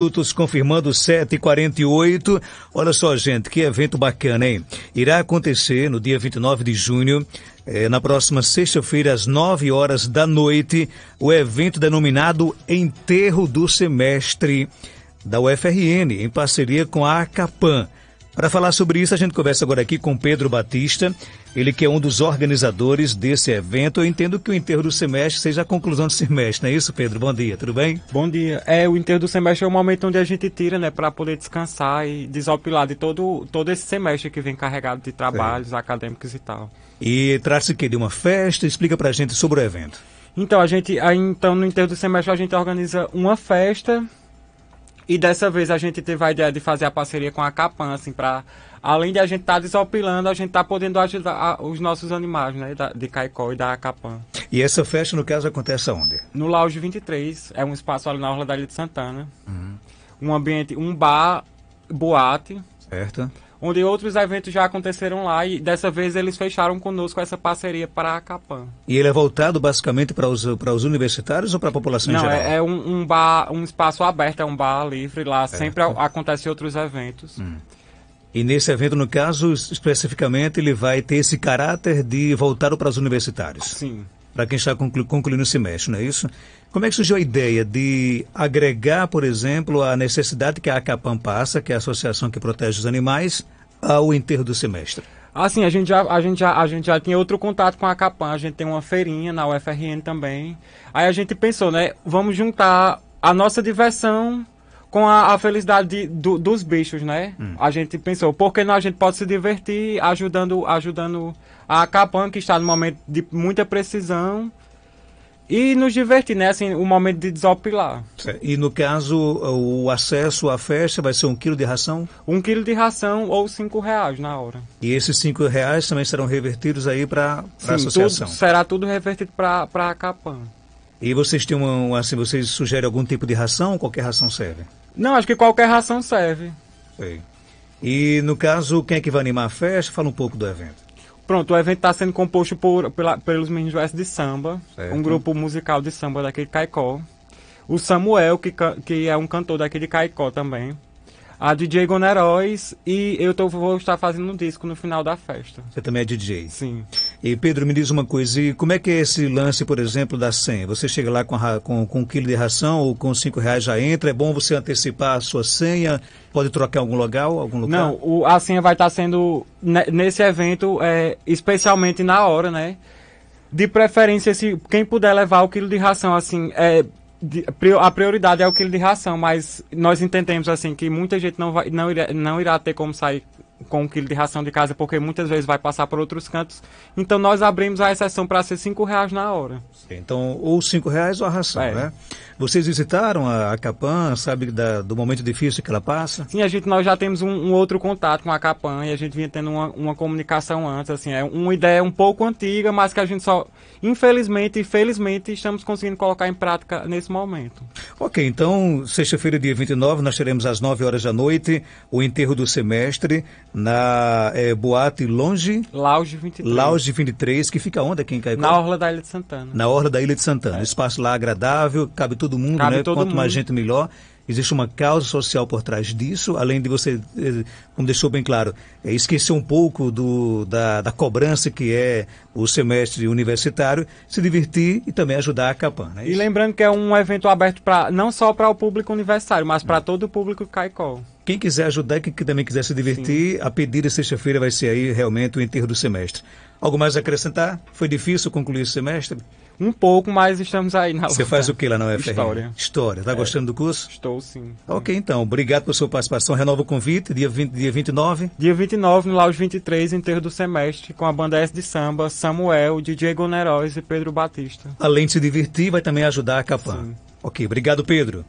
Minutos confirmando 7h48. Olha só, gente, que evento bacana, hein? Irá acontecer no dia 29 de junho, eh, na próxima sexta-feira, às 9 horas da noite, o evento denominado Enterro do Semestre da UFRN, em parceria com a ACAPAM. Para falar sobre isso, a gente conversa agora aqui com Pedro Batista, ele que é um dos organizadores desse evento. Eu entendo que o enterro do semestre seja a conclusão do semestre, não é isso, Pedro? Bom dia, tudo bem? Bom dia. É, o enterro do semestre é o momento onde a gente tira, né, para poder descansar e desopilar de todo, todo esse semestre que vem carregado de trabalhos acadêmicos e tal. E trata-se de uma festa? Explica para a gente sobre o evento. Então, a gente, então no enterro do semestre a gente organiza uma festa e dessa vez a gente teve a ideia de fazer a parceria com a Capan, assim, para além de a gente estar tá desopilando, a gente tá podendo ajudar os nossos animais, né, da, de Caicó e da Capan. E essa festa, no caso, acontece aonde? No Lounge 23, é um espaço ali na Orla da Ilha de Santana. Uhum. Um ambiente, um bar, boate. Certo onde outros eventos já aconteceram lá e dessa vez eles fecharam conosco essa parceria para a Capan. E ele é voltado basicamente para os, para os universitários ou para a população Não, em geral? É, é um, um, bar, um espaço aberto, é um bar livre lá, é. sempre a, acontecem outros eventos. Hum. E nesse evento, no caso, especificamente, ele vai ter esse caráter de voltar para os universitários. Sim. Para quem está conclu concluindo o semestre, não é isso? Como é que surgiu a ideia de agregar, por exemplo, a necessidade que a ACAPAM passa, que é a associação que protege os animais, ao enterro do semestre? Assim, a gente já, a gente já, a gente já tinha outro contato com a Capan, a gente tem uma feirinha na UFRN também. Aí a gente pensou, né, vamos juntar a nossa diversão com a, a felicidade de, do, dos bichos, né? Hum. A gente pensou, por que não a gente pode se divertir ajudando, ajudando a Capan, que está num momento de muita precisão, e nos divertir, né? Assim, o momento de desopilar. É, e no caso, o acesso à festa vai ser um quilo de ração? Um quilo de ração ou cinco reais na hora. E esses cinco reais também serão revertidos aí para a associação? Tudo, será tudo revertido para a Capan. E vocês têm uma, assim, vocês sugerem algum tipo de ração? Qualquer ração serve? Não, acho que qualquer ração serve. E no caso, quem é que vai animar a festa? Fala um pouco do evento. Pronto, o evento está sendo composto por, pela, pelos meninos do S de Samba, certo. um grupo musical de samba daqui de Caicó. O Samuel, que, que é um cantor daqui de Caicó também. A DJ Goneróis e eu tô, vou estar fazendo um disco no final da festa. Você também é DJ? Sim. E Pedro, me diz uma coisa, e como é que é esse lance, por exemplo, da senha? Você chega lá com, a, com, com um quilo de ração ou com cinco reais já entra? É bom você antecipar a sua senha? Pode trocar algum local, algum lugar? Não, o, a senha vai estar sendo né, nesse evento, é, especialmente na hora, né? De preferência, se quem puder levar o quilo de ração, assim, é, a prioridade é o quilo de ração, mas nós entendemos assim que muita gente não vai, não irá, não irá ter como sair com o quilo de ração de casa, porque muitas vezes vai passar por outros cantos. Então nós abrimos a exceção para ser cinco reais na hora. Então, ou cinco reais ou a ração, é. né? Vocês visitaram a, a Capan, sabe da, do momento difícil que ela passa? Sim, a gente, nós já temos um, um outro contato com a Capan e a gente vinha tendo uma, uma, comunicação antes, assim, é uma ideia um pouco antiga, mas que a gente só, infelizmente e felizmente, estamos conseguindo colocar em prática nesse momento. Ok, então, sexta-feira, dia 29, nós teremos às 9 horas da noite o enterro do semestre na é, Boate Longe. Lounge 23. Lounge 23, que fica onde aqui em Caicó? Na Orla da Ilha de Santana. Na Orla da Ilha de Santana. É. Espaço lá agradável, cabe todo mundo, cabe né? Todo Quanto mundo. mais gente, melhor. Existe uma causa social por trás disso, além de você, eh, como deixou bem claro, é esquecer um pouco do, da, da, cobrança que é o semestre universitário, se divertir e também ajudar a Capan. Né? E lembrando que é um evento aberto pra, não só para o público universitário, mas para hum. todo o público caicó. Quem quiser ajudar, quem também quiser se divertir, Sim. a pedida sexta-feira vai ser aí realmente o enterro do semestre. Algo mais a acrescentar? Foi difícil concluir esse semestre? Um pouco, mas estamos aí na Você faz o que lá na UFR? História. História. Está é. gostando do curso? Estou, sim. Ok, então. Obrigado pela sua participação. Renova o convite, dia, 20, dia 29? Dia 29, no Laos 23, enterro do semestre, com a banda S de samba, Samuel, Diego Neróis e Pedro Batista. Além de se divertir, vai também ajudar a Capã. Ok, obrigado, Pedro.